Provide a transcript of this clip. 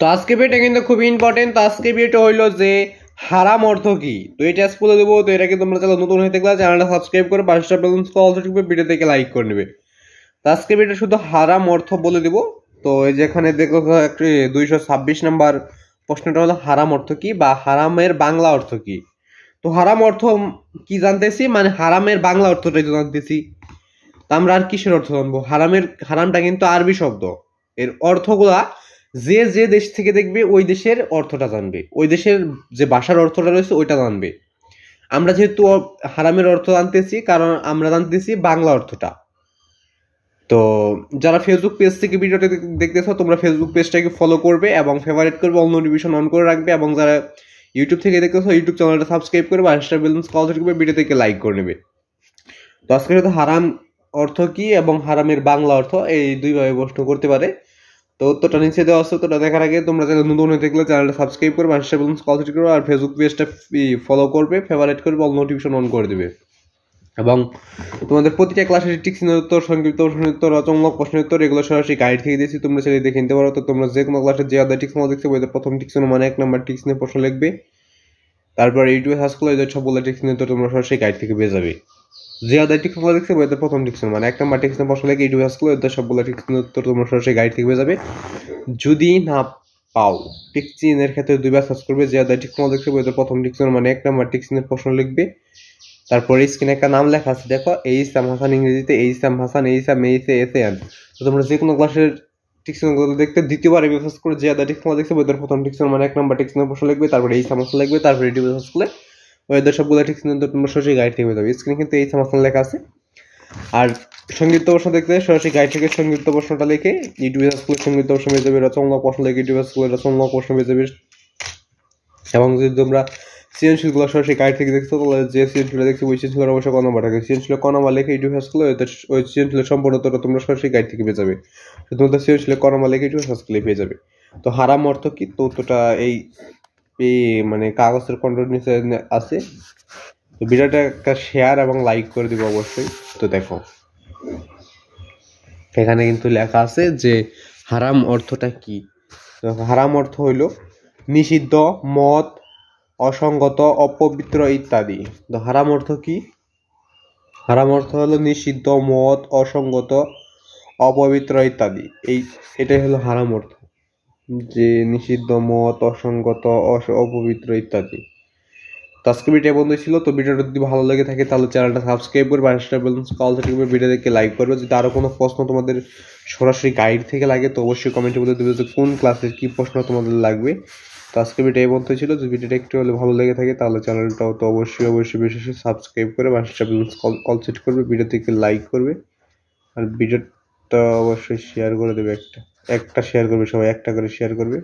তো আজকে বিয়েটা কিন্তু খুবই ইম্পর্টেন্ট তো আজকে বিয়েটা হইলো যে হারাম অর্থ কি তো এটা বলে দেবো তো এটাকে তোমরা চলো নতুন হয়ে থাকলে চ্যানেলটা সাবস্ক্রাইব করে পাঁচটা বেলুন অলসো টিপে ভিডিও থেকে লাইক করে নেবে তো আজকে বিয়েটা শুধু হারাম অর্থ বলে দেবো তো এই যেখানে দেখো একটি দুইশো ছাব্বিশ নাম্বার প্রশ্নটা হলো হারাম অর্থ কি বা হারামের বাংলা অর্থ কি তো হারাম অর্থ কি জানতেছি মানে হারামের বাংলা অর্থটাই তো জানতেছি তা আমরা আর কিসের অর্থ জানবো হারামের হারামটা কিন্তু আরবি শব্দ এর অর্থগুলা যে যে দেশ থেকে দেখবে ওই দেশের অর্থটা জানবে ওই দেশের যে ভাষার অর্থটা রয়েছে ওইটা জানবে আমরা যেহেতু হারামের অর্থ জানতেছি কারণ আমরা জানতেছি বাংলা অর্থটা তো যারা ফেসবুক পেজ থেকে ভিডিওটা দেখতেছ তোমরা ফেসবুক পেজটাকে ফলো করবে এবং ফেভারিট করবে অল নোটিফিকেশন অন করে রাখবে এবং যারা ইউটিউব থেকে দেখতেছ ইউটিউব চ্যানেলটা সাবস্ক্রাইব করবে আর স্টার বেলুন্স কল করবে ভিডিও থেকে লাইক করে নেবে তো আজকে হারাম অর্থ কি এবং হারামের বাংলা অর্থ এই দুইভাবে প্রশ্ন করতে পারে তো উত্তরটা নিচে দেওয়া আছে উত্তরটা দেখার আগে তোমরা যারা নতুন হয়ে থাকলে চ্যানেলটা সাবস্ক্রাইব করবে আর কল সেট করবে আর ফেসবুক পেজটা ফলো করবে ফেভারিট করবে অল নোটিফিকেশন অন করে দেবে এবং তোমাদের প্রতিটা ক্লাসের ঠিক উত্তর সংক্ষিপ্ত উত্তর রচমূলক প্রশ্ন উত্তর এগুলো সরাসরি গাইড থেকে দিয়েছি তোমরা সেটি দেখে নিতে পারো তো তোমরা যে কোনো ক্লাসের যে আদার টিক্স মতো দেখতে পাবে প্রথম টিক্স মানে এক নম্বর টিক্স নিয়ে প্রশ্ন লিখবে তারপর ইউটিউবে সার্চ করলে সব বলে টিক্স উত্তর তোমরা সরাসরি গাইড থেকে পেয়ে যাবে যে অধ্যায় টিকশন লিখছে ওদের প্রথম টিকশন মানে এক নম্বর টিকশন প্রশ্ন লেগে ইউটিউবে আসলে ওদের সবগুলো ঠিক উত্তর তোমরা সরাসরি গাইড থেকে হয়ে যাবে যদি না পাও টিকচিনের ক্ষেত্রে দুইবার সার্চ করবে জিয়াদা ঠিক টিকশন লিখছে ওদের প্রথম টিকশন মানে এক নম্বর টিকশনের প্রশ্ন লিখবে তারপরে স্ক্রিনে একটা নাম লেখা আছে দেখো এই ইসলাম হাসান ইংরেজিতে এই ইসলাম হাসান এই ইসলাম এই এস এন তো তোমরা যে কোনো ক্লাসের টিকশনগুলো দেখতে দ্বিতীয়বার রিভার্স করে যে আদা দেখছে ওদের প্রথম টিকশন মানে এক নম্বর টিকশনের প্রশ্ন লিখবে তারপরে এই সমস্যা লিখবে তারপরে রিভার্স করলে ওয়েদার সবগুলো ঠিক সিদ্ধান্ত তোমরা সরাসরি গাইড থেকে পেয়ে যাবে স্ক্রিনে কিন্তু এই থামাসান লেখা আছে আর সংযুক্ত প্রশ্ন দেখতে সরাসরি গাইড থেকে সংযুক্ত প্রশ্নটা লিখে ইউটিউবে স্কুলের সংযুক্ত প্রশ্ন পেয়ে যাবে রচনামূলক প্রশ্ন লেখে ইউটিউবে স্কুলের রচনামূলক প্রশ্ন পেয়ে যাবে এবং যদি তোমরা সৃজনশীলগুলো সরাসরি গাইড থেকে দেখছো তাহলে যে সৃজনশীলটা দেখছো ওই সৃজনশীল অবশ্যই কোনো কনম পাঠাবে সৃজনশীল কনমা লেখে ইউটিউব স্কুলে ওই সৃজনশীল সম্পূর্ণ তোমরা সরাসরি গাইড থেকে পেয়ে যাবে তোমাদের সৃজনশীল কনমা লেখে ইউটিউব স্কুলে পেয়ে যাবে তো হারাম অর্থ কি তো উত্তরটা এই মানে কাগজের কন্ট্রোল নিচে আছে তো ভিডিওটা একটা শেয়ার এবং লাইক করে দিব অবশ্যই তো দেখো এখানে কিন্তু লেখা আছে যে হারাম অর্থটা কি হারাম অর্থ হইল নিষিদ্ধ মত অসঙ্গত অপবিত্র ইত্যাদি তো হারাম অর্থ কি হারাম অর্থ হলো নিষিদ্ধ মত অসঙ্গত অপবিত্র ইত্যাদি এই এটাই হলো হারাম অর্থ যে নিষিদ্ধ মত অসঙ্গত অস অপবিত্র ইত্যাদি তো আজকে ভিডিও বন্ধু ছিল তো ভিডিওটা যদি ভালো লেগে থাকে তাহলে চ্যানেলটা সাবস্ক্রাইব করে পাশটা বেলুন কল থেকে ভিডিও দেখে লাইক করবে যদি আরও কোনো প্রশ্ন তোমাদের সরাসরি গাইড থেকে লাগে তো অবশ্যই কমেন্টে বলে দেবে যে কোন ক্লাসের কী প্রশ্ন তোমাদের লাগবে তো আজকে ভিডিও এই বন্ধু ছিল যদি ভিডিওটা একটু হলে ভালো লেগে থাকে তাহলে চ্যানেলটাও তো অবশ্যই অবশ্যই বিশেষ সাবস্ক্রাইব করে পাশটা বেলুন কল কল সেট করবে ভিডিও থেকে লাইক করবে আর ভিডিওটা অবশ্যই শেয়ার করে দেবে একটা একটা শেয়ার করবে সবাই একটা করে শেয়ার করবে